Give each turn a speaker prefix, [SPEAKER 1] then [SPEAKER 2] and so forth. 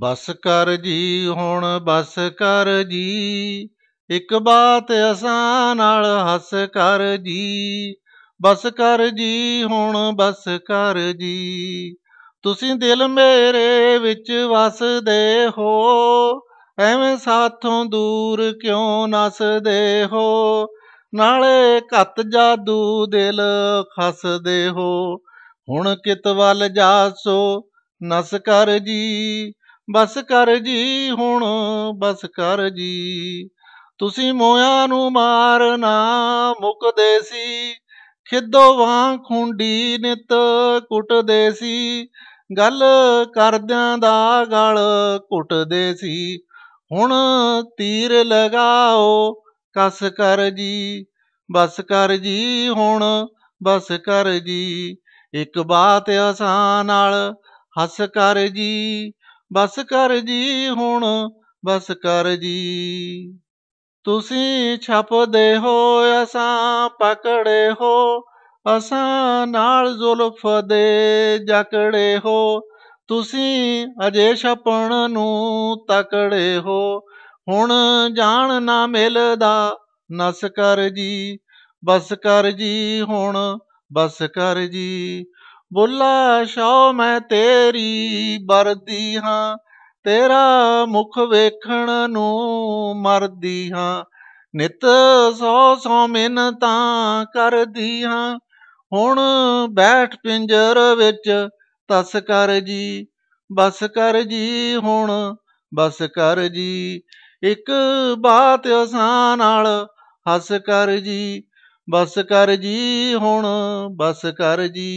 [SPEAKER 1] ਬਸ ਕਰ ਜੀ ਹੁਣ ਬਸ ਕਰ ਜੀ ਇੱਕ ਬਾਤ ਅਸਾਂ ਨਾਲ ਹੱਸ ਕਰ ਜੀ ਬਸ ਕਰ ਜੀ ਹੁਣ ਬਸ ਕਰ ਜੀ ਤੁਸੀਂ ਦਿਲ ਮੇਰੇ ਵਿੱਚ ਵਸਦੇ ਹੋ ਐਵੇਂ ਸਾਥੋਂ ਦੂਰ ਕਿਉਂ ਨਸਦੇ ਹੋ ਨਾਲੇ ਘੱਤ ਜਾਦੂ ਦਿਲ ਖਸਦੇ ਹੋ ਹੁਣ ਕਿਤ ਵੱਲ ਜਾਸੋ ਨਸ ਕਰ ਜੀ ਬਸ ਕਰ ਜੀ ਹੁਣ ਬਸ ਕਰ ਜੀ ਤੁਸੀਂ ਮੋਇਆ ਨੂੰ ਮਾਰਨਾ ਮੁਕਦੇ ਸੀ ਖਿੱਦੋ ਵਾਂ ਖੁੰਡੀ ਨਿਤ ਕੁੱਟਦੇ ਸੀ ਗੱਲ ਕਰਦਿਆਂ ਦਾ ਗਲ ਕੁੱਟਦੇ ਸੀ ਹੁਣ ਤੀਰ ਲਗਾਓ ਕਸ ਕਰ ਜੀ ਬਸ ਕਰ ਜੀ ਹੁਣ ਬਸ ਕਰ ਜੀ ਇੱਕ ਬਾਤ ਆਸਾਨ ਨਾਲ ਹੱਸ ਕਰ ਜੀ ਬਸ ਕਰ ਜੀ ਹੁਣ ਬਸ ਕਰ ਜੀ ਤੁਸੀਂ ਛਪਦੇ ਹੋ ਅਸਾਂ ਪਕੜੇ ਹੋ ਅਸਾਂ ਨਾਲ ਜ਼ੁਲਫ ਦੇ ਜਕੜੇ ਹੋ ਤੁਸੀਂ ਅਜੇ ਛਪਣ ਨੂੰ ਤਕੜੇ ਹੋ ਹੁਣ ਜਾਣ ਨਾ ਮਿਲਦਾ ਨਸ ਕਰ ਜੀ ਬਸ ਕਰ ਜੀ ਹੁਣ ਬਸ ਕਰ ਜੀ ਬੁੱਲਾ ਸ਼ੋ ਮੈਂ ਤੇਰੀ ਵਰਦੀ ਹਾਂ ਤੇਰਾ ਮੁਖ ਵੇਖਣ ਨੂੰ ਮਰਦੀ ਹਾਂ ਨਿਤ ਸੋ ਸੋ ਮਿੰਨਤਾਂ ਕਰਦੀ ਹਾਂ ਹੁਣ ਬੈਠ ਪਿੰਜਰ ਵਿੱਚ ਤਸ ਕਰ ਜੀ ਬਸ ਕਰ ਜੀ ਹੁਣ ਬਸ ਕਰ ਜੀ ਇੱਕ ਬਾਤ ਆਸਾਨ ਨਾਲ ਹੱਸ ਕਰ ਜੀ ਬਸ ਕਰ ਜੀ ਹੁਣ ਬਸ ਕਰ ਜੀ